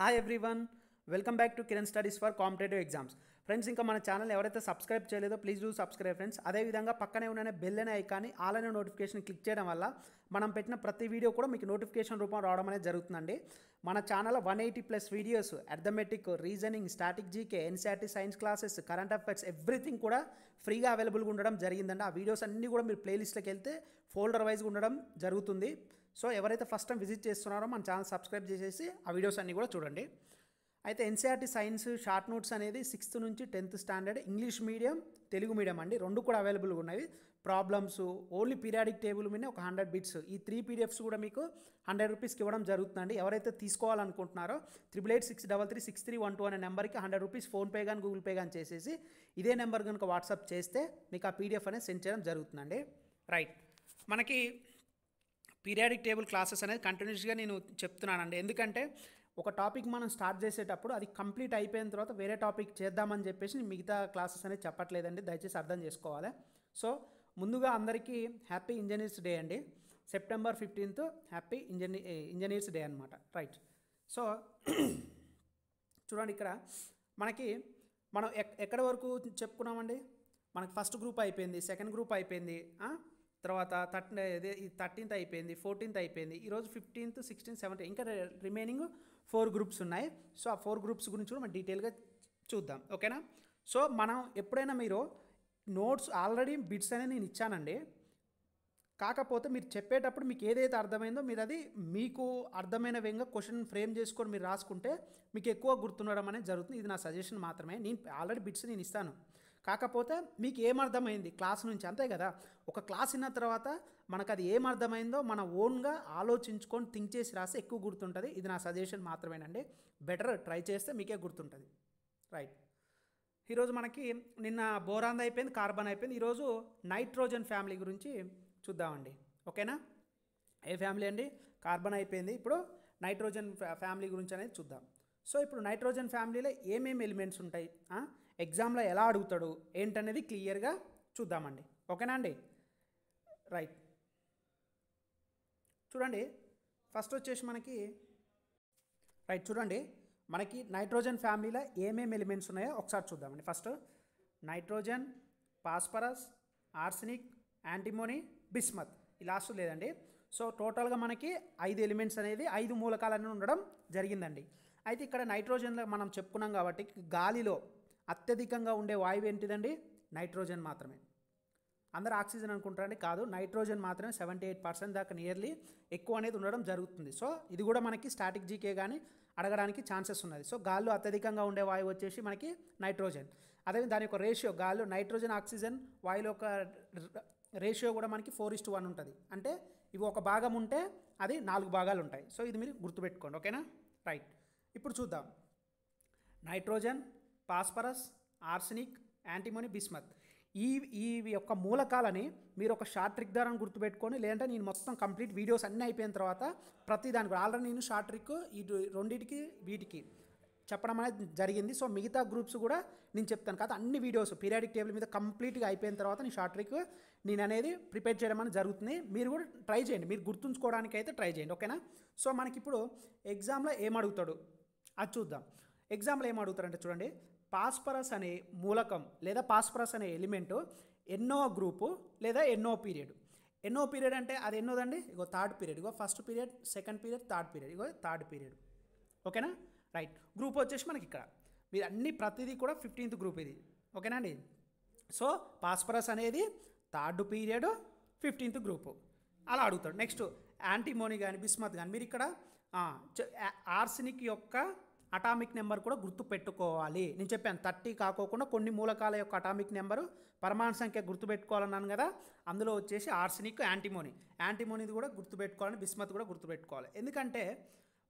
hi everyone welcome back to Kiran studies for competitive exams friends ఇంకా మన channel ఎవరైతే subscribe చేయలేదో ప్లీజ్ డూ సబ్స్క్రైబ్ ఫ్రెండ్స్ అదేవిధంగా పక్కనే ఉన్న బెల్ అనే ఐకాన్ని ఆల్ అనే నోటిఫికేషన్ క్లిక్ చేయడం వల్ల మనం పెట్టిన ప్రతి వీడియో కూడా మీకు నోటిఫికేషన్ రూపం రావడం అనేది జరుగుతుందండి మన channel one eighty plus videos arithmetic reasoning static GK NCERT science classes current affairs everything కూడా ఫ్రీగా అవైలబుల్గా ఉండడం జరిగిందండి ఆ వీడియోస్ అన్నీ కూడా మీరు ప్లేలిస్ట్లోకి వెళ్తే ఫోల్డర్ వైజ్గా ఉండడం జరుగుతుంది సో ఎవరైతే ఫస్ట్ టైం విజిట్ చేస్తున్నారో మన ఛానల్ సబ్స్క్రైబ్ చేసేసి ఆ వీడియోస్ అన్నీ కూడా చూడండి అయితే ఎన్సీఆర్టీ సైన్స్ షార్ట్ నోట్స్ అనేది సిక్స్త్ నుంచి tenth standard English medium Telugu medium అండి రెండు కూడా అవైలబుల్గా ఉన్నాయి ప్రాబ్లమ్స్ ఓన్లీ పీరియాడిక్ టేబుల్ మీద ఒక హండ్రెడ్ బిట్స్ ఈ త్రీ పీడిఎఫ్స్ కూడా మీకు హండ్రెడ్ రూపీస్కి ఇవ్వడం జరుగుతుందండి ఎవరైతే తీసుకోవాలనుకుంటున్నారో triple eight six double three six three one two అనే నెంబర్కి హండ్రెడ్ రూపీస్ ఫోన్పే కానీ గూగుల్ పే కానీ చేసేసి ఇదే నెంబర్ కనుక వాట్సాప్ చేస్తే మీకు ఆ పీడిఎఫ్ అనేది సెండ్ చేయడం జరుగుతుందండి రైట్ మనకి పీరియాడిక్ టేబుల్ క్లాసెస్ అనేది కంటిన్యూస్గా నేను చెప్తున్నానండి ఎందుకంటే ఒక టాపిక్ మనం స్టార్ట్ చేసేటప్పుడు అది కంప్లీట్ అయిపోయిన తర్వాత వేరే టాపిక్ చేద్దామని చెప్పేసి మిగతా క్లాసెస్ అనేది చెప్పట్లేదండి దయచేసి అర్థం చేసుకోవాలి సో ముందుగా అందరికీ హ్యాపీ ఇంజనీర్స్ డే అండి September fifteenth happy engineer engineers day అనమాట రైట్ సో చూడండి ఇక్కడ మనకి మనం ఎక్కడ వరకు చెప్పుకున్నామండి మనకి ఫస్ట్ గ్రూప్ అయిపోయింది సెకండ్ గ్రూప్ అయిపోయింది తర్వాత థర్టీన్ ఈ థర్టీన్త్ అయిపోయింది ఫోర్టీన్త్ అయిపోయింది ఈరోజు ఫిఫ్టీన్త్ సిక్స్టీన్త్ సెవెంటీన్ ఇంకా రిమైనింగ్ ఫోర్ గ్రూప్స్ ఉన్నాయి సో ఆ ఫోర్ గ్రూప్స్ గురించి కూడా మనం డీటెయిల్గా చూద్దాం ఓకేనా సో మనం ఎప్పుడైనా మీరు నోట్స్ ఆల్రెడీ బిట్స్ అనేది నేను ఇచ్చానండి కాకపోతే మీరు చెప్పేటప్పుడు మీకు ఏదైతే అర్థమైందో మీరు అది మీకు అర్థమైన విధంగా క్వశ్చన్ ఫ్రేమ్ చేసుకొని మీరు రాసుకుంటే మీకు ఎక్కువ గుర్తుండడం అనేది జరుగుతుంది ఇది నా సజెషన్ మాత్రమే నేను ఆల్రెడీ బిట్స్ నేను ఇస్తాను కాకపోతే మీకు ఏమర్థమైంది క్లాస్ నుంచి అంతే కదా ఒక క్లాస్ విన్న తర్వాత మనకు అది ఏమర్థమైందో మన ఓన్గా ఆలోచించుకొని థింక్ చేసి రాస్తే ఎక్కువ గుర్తుంటుంది ఇది నా సజెషన్ మాత్రమేనండి బెటర్ ట్రై చేస్తే మీకే గుర్తుంటుంది రైట్ ఈరోజు మనకి నిన్న బోరాంద్ అయిపోయింది కార్బన్ అయిపోయింది ఈరోజు నైట్రోజన్ ఫ్యామిలీ గురించి చూద్దామండి ఓకేనా ఏ ఫ్యామిలీ అండి కార్బన్ అయిపోయింది ఇప్పుడు నైట్రోజన్ ఫ్యామిలీ గురించి అనేది చూద్దాం సో ఇప్పుడు నైట్రోజన్ ఫ్యామిలీలో ఏమేమి ఎలిమెంట్స్ ఉంటాయి ఎగ్జామ్లో ఎలా అడుగుతాడు ఏంటనేది క్లియర్గా చూద్దామండి ఓకేనా అండి రైట్ చూడండి ఫస్ట్ వచ్చేసి మనకి రైట్ చూడండి మనకి నైట్రోజన్ ఫ్యామిలీలో ఏమేమి ఎలిమెంట్స్ ఉన్నాయో ఒకసారి చూద్దామండి first nitrogen phosphorus arsenic antimony bismuth ఈ లాస్ట్ లేదండి సో టోటల్గా మనకి ఐదు ఎలిమెంట్స్ అనేది ఐదు మూలకాలనే ఉండడం జరిగిందండి అయితే ఇక్కడ నైట్రోజన్లో మనం చెప్పుకున్నాం కాబట్టి గాలిలో అత్యధికంగా ఉండే వాయువు ఏంటిదండి నైట్రోజన్ మాత్రమే అందరు ఆక్సిజన్ అనుకుంటారండి కాదు నైట్రోజన్ మాత్రమే సెవెంటీ ఎయిట్ పర్సెంట్ దాకా నియర్లీ ఎక్కువ అనేది ఉండడం జరుగుతుంది సో ఇది కూడా మనకి స్టాటిక్ జీకే కానీ అడగడానికి ఛాన్సెస్ ఉన్నది సో గాల్లో అత్యధికంగా ఉండే వాయువు వచ్చేసి మనకి నైట్రోజన్ అదే దాని యొక్క రేషియో గాల్లో నైట్రోజన్ ఆక్సిజన్ వాయువుల యొక్క రేషియో కూడా మనకి ఫోర్ ఇస్ వన్ ఉంటుంది అంటే ఇవి ఒక భాగం ఉంటే అది నాలుగు భాగాలు ఉంటాయి సో ఇది మీరు గుర్తుపెట్టుకోండి ఓకేనా రైట్ ఇప్పుడు చూద్దాం nitrogen phosphorus arsenic antimony bismuth ఈ ఈ యొక్క మూలకాలని మీరు ఒక షార్ట్ ట్రిక్ ద్వారా గుర్తుపెట్టుకొని లేదంటే నేను మొత్తం కంప్లీట్ వీడియోస్ అన్నీ అయిపోయిన తర్వాత ప్రతి దానికి ఆల్రెడీ నేను షార్ట్ ట్రిక్ ఈ రెండింటికి వీటికి చెప్పడం అనేది జరిగింది సో మిగతా గ్రూప్స్ కూడా నేను చెప్తాను కదా అన్ని వీడియోస్ పీరియాడిక్ టేబుల్ మీద కంప్లీట్గా అయిపోయిన తర్వాత నేను షార్ట్ ట్రిక్ నేను అనేది ప్రిపేర్ చేయడం అనేది జరుగుతుంది మీరు కూడా ట్రై చేయండి మీరు గుర్తుంచుకోవడానికి అయితే ట్రై చేయండి ఓకేనా సో మనకి ఇప్పుడు ఎగ్జామ్లో ఏం అడుగుతాడు అది చూద్దాం ఎగ్జాంపుల్ ఏం అడుగుతారంటే చూడండి పాస్పరస్ అనే మూలకం లేదా పాస్పరస్ అనే ఎలిమెంట్ ఎన్నో గ్రూపు లేదా ఎన్నో పీరియడ్ ఎన్నో పీరియడ్ అంటే అది ఎన్నోదండి ఇగో థర్డ్ పీరియడ్ ఇగో first period second period third period ఇగో థర్డ్ పీరియడ్ ఓకేనా రైట్ గ్రూప్ వచ్చేసి మనకి ఇక్కడ మీరు అన్ని ప్రతిదీ కూడా ఫిఫ్టీన్త్ గ్రూప్ ఇది ఓకేనా అండి సో పాస్పరస్ అనేది థర్డ్ పీరియడ్ ఫిఫ్టీన్త్ గ్రూపు అలా అడుగుతాడు నెక్స్ట్ యాంటీమోని కానీ బిస్మత్ కానీ మీరు ఇక్కడ ఆర్సినిక్ యొక్క అటామిక్ నెంబర్ కూడా గుర్తు పెట్టుకోవాలి నేను చెప్పాను థర్టీ కాకోకుండా కొన్ని మూలకాల యొక్క అటామిక్ నెంబరు పరమాణు సంఖ్య గుర్తుపెట్టుకోవాలన్నాను కదా అందులో వచ్చేసి ఆర్సినిక్ యాంటీమోని యాంటీమోనిది కూడా గుర్తుపెట్టుకోవాలని బిస్మత్ కూడా గుర్తుపెట్టుకోవాలి ఎందుకంటే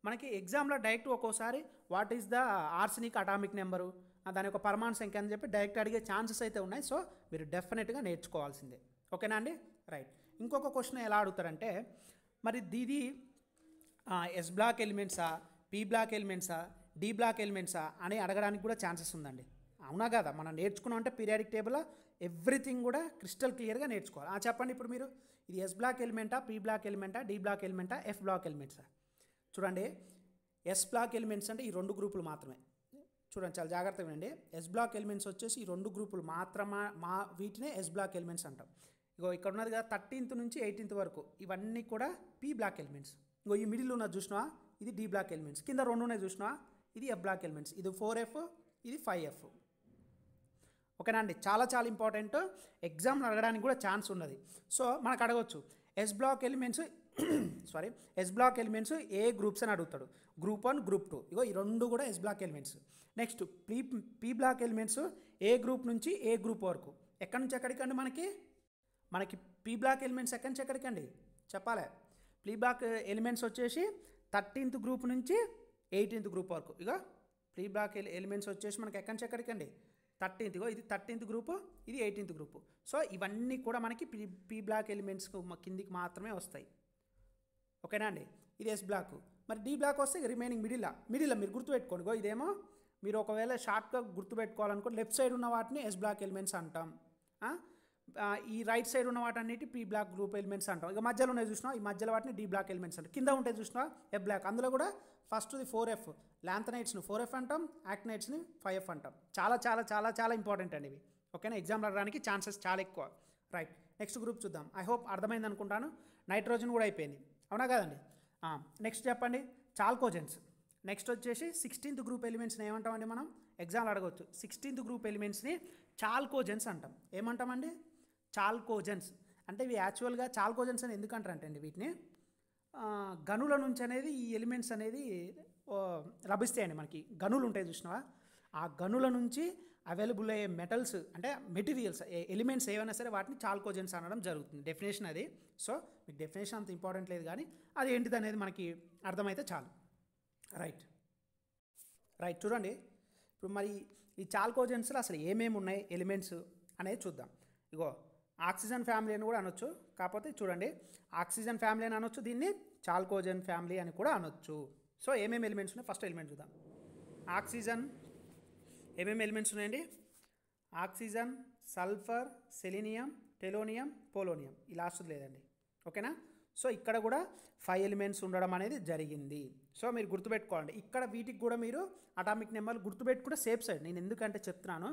మనకి ఎగ్జామ్లో డైరెక్ట్ ఒక్కోసారి what is the arsenic atomic number దాని యొక్క పరమాణు సంఖ్య అని చెప్పి డైరెక్ట్ అడిగే ఛాన్సెస్ అయితే ఉన్నాయి సో మీరు డెఫినెట్గా నేర్చుకోవాల్సిందే ఓకేనా అండి రైట్ ఇంకొక క్వశ్చన్ ఎలా అడుగుతారంటే మరి దీది ఎస్ బ్లాక్ ఎలిమెంట్సా పీ బ్లాక్ ఎలిమెంట్సా డీ బ్లాక్ ఎలిమెంట్సా అని అడగడానికి కూడా ఛాన్సెస్ ఉందండి అవునా కదా మనం నేర్చుకున్నాం అంటే పీరియాడిక్ టేబుల్ ఎవ్రీథింగ్ కూడా క్రిస్టల్ క్లియర్గా నేర్చుకోవాలి ఆ చెప్పండి ఇప్పుడు మీరు ఇది ఎస్ బ్లాక్ ఎలిమెంటా పీ బ్లాక్ ఎలిమెంటా డీ బ్లాక్ ఎలిమెంటా ఎఫ్ బ్లాక్ ఎలిమెంట్సా చూడండి ఎస్ బ్లాక్ ఎలిమెంట్స్ అంటే ఈ రెండు గ్రూపులు మాత్రమే చూడండి చాలా జాగ్రత్తగా వినండి ఎస్ బ్లాక్ ఎలిమెంట్స్ వచ్చేసి ఈ రెండు గ్రూపులు మాత్రమే మా వీటినే ఎస్ బ్లాక్ ఎలిమెంట్స్ అంటాం ఇగో ఇక్కడ ఉన్నది కదా థర్టీన్త్ నుంచి ఎయిటీన్త్ వరకు ఇవన్నీ కూడా పీ బ్లాక్ ఎలిమెంట్స్ ఇగో ఈ మిడిల్ ఉన్నది చూసినా ఇది డీ బ్లాక్ ఎలిమెంట్స్ కింద రెండు ఉన్నాయి చూసినా ఇది ఎఫ్ బ్లాక్ ఎలిమెంట్స్ ఇది ఫోర్ ఎఫ్ ఇది ఫైవ్ ఎఫ్ ఓకేనా అండి చాలా చాలా ఇంపార్టెంట్ ఎగ్జామ్ అడగడానికి కూడా ఛాన్స్ ఉన్నది సో మనకు అడగవచ్చు S block elements sorry S block elements ఏ గ్రూప్స్ అని అడుగుతాడు గ్రూప్ వన్ గ్రూప్ టూ ఇగో ఈ రెండు కూడా S block elements next P P block elements ఏ గ్రూప్ నుంచి ఏ గ్రూప్ వరకు ఎక్కడి నుంచి ఎక్కడికండి మనకి మనకి పీ బ్లాక్ ఎలిమెంట్స్ ఎక్కడి నుంచి ఎక్కడికండి చెప్పాలి పీ బ్లాక్ ఎలిమెంట్స్ వచ్చేసి థర్టీన్త్ గ్రూప్ నుంచి ఎయిటీన్త్ గ్రూప్ వరకు ఇక ప్రీబ్లాక్ ఎలిమెంట్స్ వచ్చేసి మనకి ఎక్కడి నుంచి ఎక్కడికండి థర్టీన్త్ ఇది థర్టీన్త్ గ్రూపు ఇది ఎయిటీన్త్ గ్రూపు సో ఇవన్నీ కూడా మనకి పీ పీ బ్లాక్ ఎలిమెంట్స్ కిందికి మాత్రమే వస్తాయి ఓకేనా అండి ఇది ఎస్ బ్లాక్ మరి డి బ్లాక్ వస్తే రిమైనింగ్ మిడిల్ మిడిల్ మీరు గో ఇదేమో మీరు ఒకవేళ షార్ట్గా గుర్తుపెట్టుకోవాలనుకో లెఫ్ట్ సైడ్ ఉన్న వాటిని ఎస్ బ్లాక్ ఎలిమెంట్స్ అంటాం ఈ రైట్ సైడ్ ఉన్న వాటన్నిటి పీ బ్లాక్ గ్రూప్ ఎలిమెంట్స్ అంటాం ఇక మధ్యలో ఉన్నాయి చూసినా ఈ మధ్యలో వాటిని డి బ్లాక్ ఎలిమెంట్స్ అంటాం కింద ఉంటే చూసినా ఎఫ్ బ్లాక్ అందులో కూడా ఫస్ట్ ది ఫోర్ ఎఫ్ ల్యాంథనైట్స్ని ఫోర్ ఎఫ్ అంటాం యాక్నైట్స్ని ఫైవ్ ఎఫ్ అంటాం చాలా చాలా చాలా చాలా ఇంపార్టెంట్ అండి ఇవి ఓకేనా ఎగ్జామ్ రావడానికి ఛాన్సెస్ చాలా ఎక్కువ రైట్ నెక్స్ట్ గ్రూప్ చూద్దాం ఐ హోప్ అర్థమైంది అనుకుంటాను నైట్రోజన్ కూడా అయిపోయింది అవునా కదండి నెక్స్ట్ చెప్పండి చాల్కోజెన్స్ నెక్స్ట్ వచ్చేసి సిక్స్టీన్త్ గ్రూప్ ఎలిమెంట్స్ని ఏమంటామండి మనం ఎగ్జామ్లో అడగవచ్చు సిక్స్టీన్త్ గ్రూప్ ఎలిమెంట్స్ని చాల్కోజెన్స్ అంటాం ఏమంటామండి చాల్కోజన్స్ అంటే ఇవి యాక్చువల్గా చాల్కోజన్స్ అని ఎందుకు అంటారంటండి వీటిని గనుల నుంచి అనేది ఈ ఎలిమెంట్స్ అనేది లభిస్తాయండి మనకి గనులు ఉంటాయి చూసినావా ఆ గనుల నుంచి అవైలబుల్ అయ్యే మెటల్స్ అంటే మెటీరియల్స్ ఎలిమెంట్స్ ఏవైనా సరే వాటిని చాల్కోజన్స్ అనడం జరుగుతుంది డెఫినేషన్ అది సో మీకు డెఫినేషన్ అంత ఇంపార్టెంట్ లేదు కానీ అది ఏంటిది అనేది మనకి అర్థమైతే చాలు రైట్ రైట్ చూడండి ఇప్పుడు మరి ఈ చాల్కోజెన్స్లో అసలు ఏమేమి ఉన్నాయి ఎలిమెంట్స్ అనేది చూద్దాం ఇగో ఆక్సిజన్ ఫ్యామిలీ అని కూడా అనొచ్చు కాకపోతే చూడండి ఆక్సిజన్ ఫ్యామిలీ అని అనొచ్చు దీన్ని చాల్కోజన్ ఫ్యామిలీ అని కూడా అనొచ్చు సో ఏమేమి ఎలిమెంట్స్ ఉన్నాయి ఫస్ట్ ఎలిమెంట్ చూద్దాం ఆక్సిజన్ ఏమేమి ఎలిమెంట్స్ ఉన్నాయండి oxygen sulphur selenium tellurium polonium ఈ లాస్ట్ లేదండి ఓకేనా సో ఇక్కడ కూడా ఫైవ్ ఎలిమెంట్స్ ఉండడం అనేది జరిగింది సో మీరు గుర్తుపెట్టుకోండి ఇక్కడ వీటికి కూడా మీరు అటామిక్ నెంబర్లు గుర్తుపెట్టుకుంటే సేఫ్ సైడ్ నేను ఎందుకంటే చెప్తున్నాను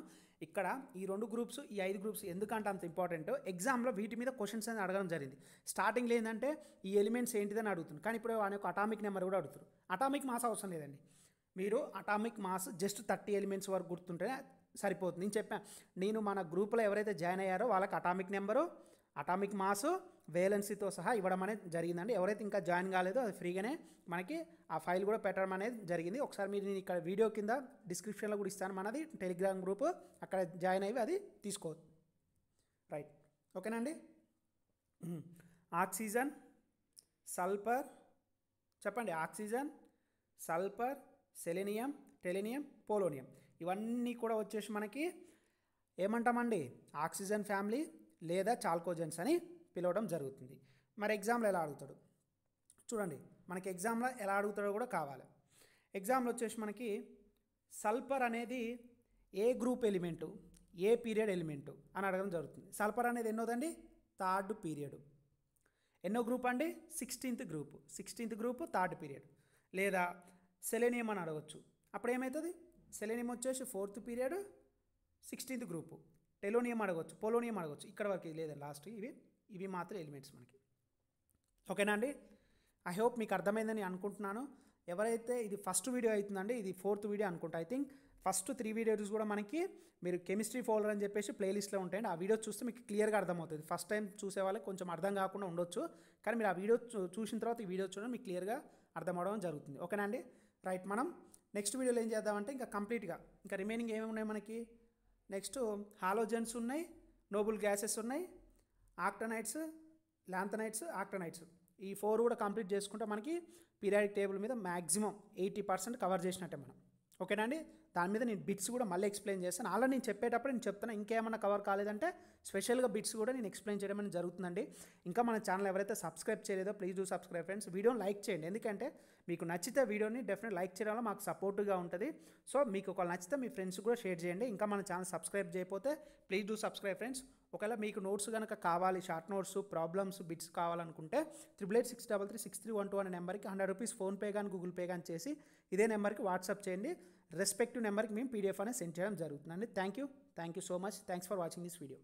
ఇక్కడ ఈ రెండు గ్రూప్స్ ఈ ఐదు గ్రూప్స్ ఎందుకంటే అంత ఇంపార్టెంట్ ఎగ్జామ్లో వీటి మీద క్వశ్చన్స్ అనేది అడగడం జరిగింది స్టార్టింగ్లో ఏంటంటే ఈ ఎలిమెంట్స్ ఏంటిదని అడుగుతుంది కానీ ఇప్పుడు ఆయన ఒక అటామిక్ నెంబర్ కూడా అడుగుతారు అటామిక్ మాస్ అవసరం లేదండి మీరు atomic mass just thirty elements వరకు గుర్తుంటేనే సరిపోతుంది నేను చెప్పాను నేను మన గ్రూప్లో ఎవరైతే జాయిన్ అయ్యారో వాళ్ళకి అటామిక్ నెంబరు అటామిక్ మాస్ వేలెన్సీతో సహా ఇవ్వడం అనేది జరిగిందండి ఎవరైతే ఇంకా జాయిన్ కాలేదో అది ఫ్రీగానే మనకి ఆ ఫైల్ కూడా పెట్టడం అనేది జరిగింది ఒకసారి మీరు నేను ఇక్కడ వీడియో కింద డిస్క్రిప్షన్లో కూడా ఇస్తాను మనది టెలిగ్రామ్ గ్రూప్ అక్కడ జాయిన్ అయ్యి అది తీసుకోవచ్చు రైట్ ఓకేనండి ఆక్సిజన్ సల్ఫర్ చెప్పండి oxygen sulphur selenium tellurium polonium ఇవన్నీ కూడా వచ్చేసి మనకి ఏమంటామండి ఆక్సిజన్ ఫ్యామిలీ లేదా చాల్కోజెన్స్ అని పిలవడం జరుగుతుంది మరి ఎగ్జామ్లో ఎలా అడుగుతాడు చూడండి మనకి ఎగ్జామ్లో ఎలా అడుగుతాడో కూడా కావాలి ఎగ్జామ్లో వచ్చేసి మనకి సల్ఫర్ అనేది ఏ గ్రూప్ ఎలిమెంటు ఏ పీరియడ్ ఎలిమెంటు అని అడగడం జరుగుతుంది సల్ఫర్ అనేది ఎన్నోదండి థర్డ్ పీరియడ్ ఎన్నో గ్రూప్ అండి sixteenth group sixteenth group third period లేదా సెలెనియం అని అడగచ్చు అప్పుడు ఏమవుతుంది సెలెనియం వచ్చేసి fourth period sixteenth group tellurium అడగవచ్చు పోలోనియం అడగవచ్చు ఇక్కడ వరకు లేదు లాస్ట్ ఇవి ఇవి మాత్రం ఎలిమెంట్స్ మనకి ఓకేనా అండి ఐ హోప్ మీకు అర్థమైందని అనుకుంటున్నాను ఎవరైతే ఇది ఫస్ట్ వీడియో అవుతుందండి ఇది ఫోర్త్ వీడియో అనుకుంటా I think first three videos కూడా మనకి మీరు కెమిస్ట్రీ ఫోల్డర్ అని చెప్పేసి ప్లేలిస్ట్లో ఉంటాయండి ఆ వీడియో చూస్తే మీకు క్లియర్గా అర్థమవుతుంది ఫస్ట్ టైం చూసే వాళ్ళకి కొంచెం అర్థం కాకుండా ఉండొచ్చు కానీ మీరు ఆ వీడియో చూసిన తర్వాత ఈ వీడియో చూడడం మీకు క్లియర్గా అర్థం అవడం జరుగుతుంది ఓకేనా అండి రైట్ మనం నెక్స్ట్ వీడియోలో ఏం చేద్దామంటే ఇంకా కంప్లీట్గా ఇంకా రిమైనింగ్ ఏమేమి ఉన్నాయి మనకి నెక్స్ట్ హాలోజన్స్ ఉన్నాయి నోబుల్ గ్యాసెస్ ఉన్నాయి ఆక్టనైట్స్ లాంథనైట్స్ ఆక్టనైట్స్ ఈ ఫోర్ కూడా కంప్లీట్ చేసుకుంటే మనకి పీరియాడిక్ టేబుల్ మీద మ్యాక్సిమం ఎయిటీ పర్సెంట్ కవర్ చేసినట్టే మనం ఓకేనా అండి దాని మీద నేను బిట్స్ కూడా మళ్ళీ ఎక్స్ప్లెయిన్ చేస్తాను అలా నేను చెప్పేటప్పుడు నేను చెప్తాను ఇంకేమైనా కవర్ కాలేదంటే స్పెషల్గా బిట్స్ కూడా నేను ఎక్స్ప్లెయిన్ చేయడం అనేది జరుగుతుందండి ఇంకా మన ఛానల్ ఎవరైతే సబ్స్క్రైబ్ చేయలేదో ప్లీజ్ డూ సబ్స్క్రైబ్ ఫ్రెండ్స్ వీడియోని లైక్ చేయండి ఎందుకంటే మీకు నచ్చితే వీడియోని డెఫినెట్ లైక్ చేయడంలో మాకు సపోర్ట్గా ఉంటుంది సో మీకు ఒకవేళ నచ్చితే మీ ఫ్రెండ్స్ కూడా షేర్ చేయండి ఇంకా మన ఛానల్ సబ్స్క్రైబ్ చేయకపోతే ప్లీజ్ డూ సబ్స్క్రైబ్ ఫ్రెండ్స్ ఒకవేళ మీకు నోట్స్ కనుక కావాలి షార్ట్ నోట్స్ ప్రాబ్లమ్స్ బిట్స్ కావాలనుకుంటే triple eight six double three six three one two అనే నెంబర్కి హండ్రెడ్ రూపీస్ ఫోన్పే కానీ గూగుల్ పే కానీ చేసి ఇదే నెంబర్కి వాట్సాప్ చేయండి రెస్పెక్టివ్ నెంబర్కి మేము పీడిఎఫ్ అనేది సెండ్ చేయడం జరుగుతుందండి thank you thank you so much thanks for watching this video